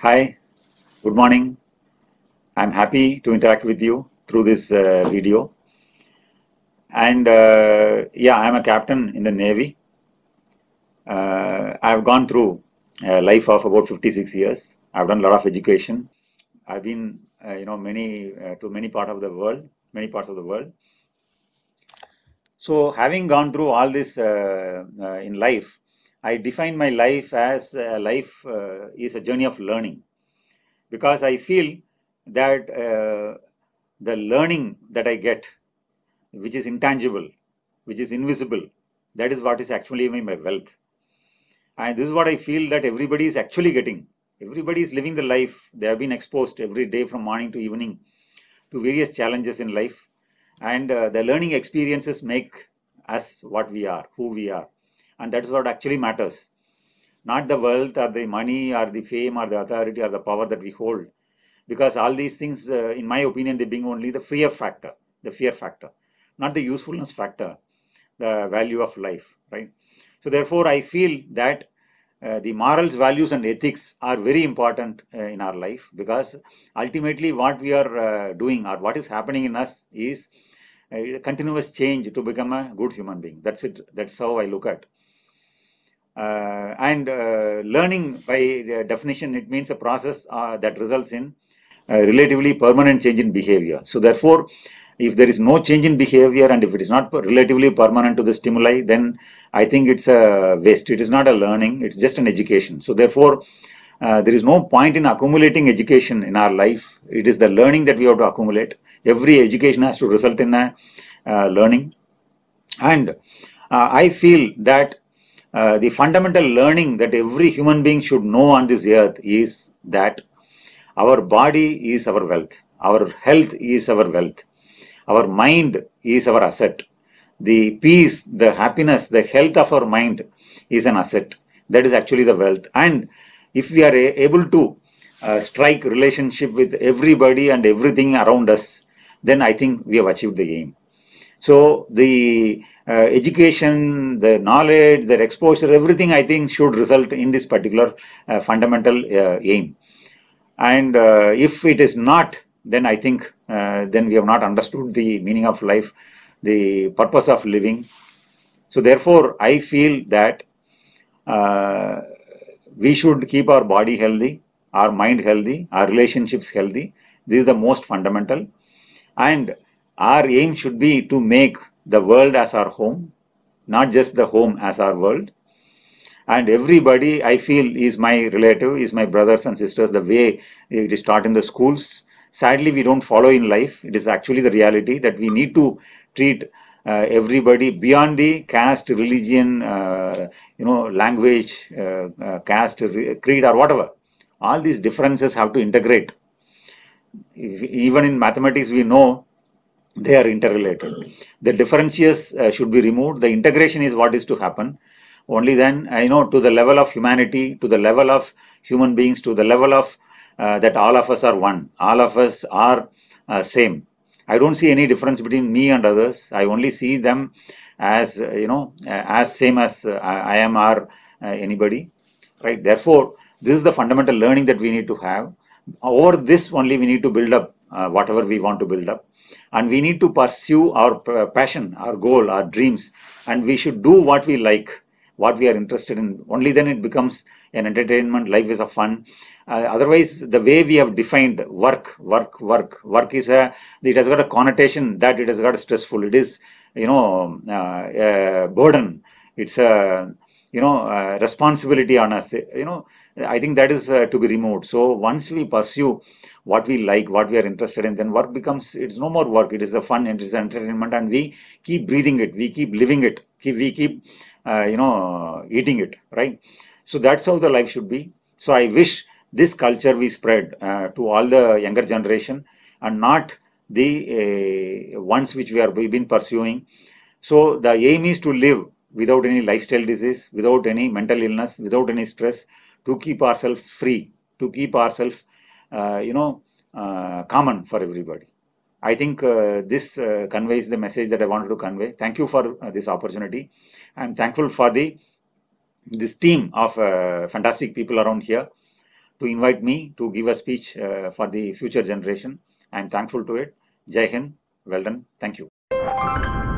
Hi, good morning. I'm happy to interact with you through this uh, video. And uh, yeah, I'm a captain in the Navy. Uh, I've gone through a life of about 56 years. I've done a lot of education. I've been, uh, you know, many uh, to many part of the world, many parts of the world. So having gone through all this uh, in life, I define my life as uh, life uh, is a journey of learning because I feel that uh, the learning that I get, which is intangible, which is invisible, that is what is actually my wealth. And this is what I feel that everybody is actually getting. Everybody is living the life. They have been exposed every day from morning to evening to various challenges in life. And uh, the learning experiences make us what we are, who we are and that's what actually matters. Not the wealth or the money or the fame or the authority or the power that we hold. Because all these things, uh, in my opinion, they bring only the fear factor, the fear factor, not the usefulness factor, the value of life, right? So, therefore, I feel that uh, the morals, values, and ethics are very important uh, in our life because ultimately what we are uh, doing or what is happening in us is a continuous change to become a good human being. That's it. That's how I look at. Uh, and uh, learning, by definition, it means a process uh, that results in uh, relatively permanent change in behavior. So, therefore, if there is no change in behavior and if it is not relatively permanent to the stimuli, then I think it's a waste. It is not a learning, it's just an education. So, therefore, uh, there is no point in accumulating education in our life. It is the learning that we have to accumulate. Every education has to result in a uh, learning. And I feel that uh, the fundamental learning that every human being should know on this earth is that our body is our wealth, our health is our wealth, our mind is our asset. The peace, the happiness, the health of our mind is an asset. That is actually the wealth. And if we are able to uh, strike relationship with everybody and everything around us, then I think we have achieved the aim. So the uh, education, the knowledge, their exposure, everything I think should result in this particular uh, fundamental uh, aim. And uh, if it is not, then I think uh, then we have not understood the meaning of life, the purpose of living. So therefore, I feel that uh, we should keep our body healthy, our mind healthy, our relationships healthy. This is the most fundamental. And our aim should be to make the world as our home, not just the home as our world. And everybody I feel is my relative, is my brothers and sisters, the way it is taught in the schools. Sadly, we don't follow in life. It is actually the reality that we need to treat uh, everybody beyond the caste, religion, uh, you know, language, uh, uh caste, creed, or whatever. All these differences have to integrate. If, even in mathematics, we know they are interrelated. Hmm. The differences uh, should be removed. The integration is what is to happen. Only then, I know, to the level of humanity, to the level of human beings, to the level of uh, that all of us are one. All of us are uh, same. I don't see any difference between me and others. I only see them as uh, you know uh, as same as uh, I am or anybody, right? Therefore, this is the fundamental learning that we need to have. Over this only, we need to build up uh, whatever we want to build up and we need to pursue our uh, passion our goal our dreams and we should do what we like what we are interested in only then it becomes an entertainment life is a fun uh, otherwise the way we have defined work work work work is a it has got a connotation that it has got stressful it is you know uh, burden it's a you know uh, responsibility on us you know i think that is uh, to be removed so once we pursue what we like what we are interested in then work becomes it's no more work it is a fun it is entertainment and we keep breathing it we keep living it we keep uh, you know eating it right so that's how the life should be so i wish this culture we spread uh, to all the younger generation and not the uh, ones which we are we've been pursuing so the aim is to live without any lifestyle disease, without any mental illness, without any stress, to keep ourselves free, to keep ourselves, uh, you know, uh, common for everybody. I think uh, this uh, conveys the message that I wanted to convey. Thank you for uh, this opportunity. I'm thankful for the this team of uh, fantastic people around here to invite me to give a speech for the future generation. I'm thankful to it. Jai Hind. Well done. Thank you.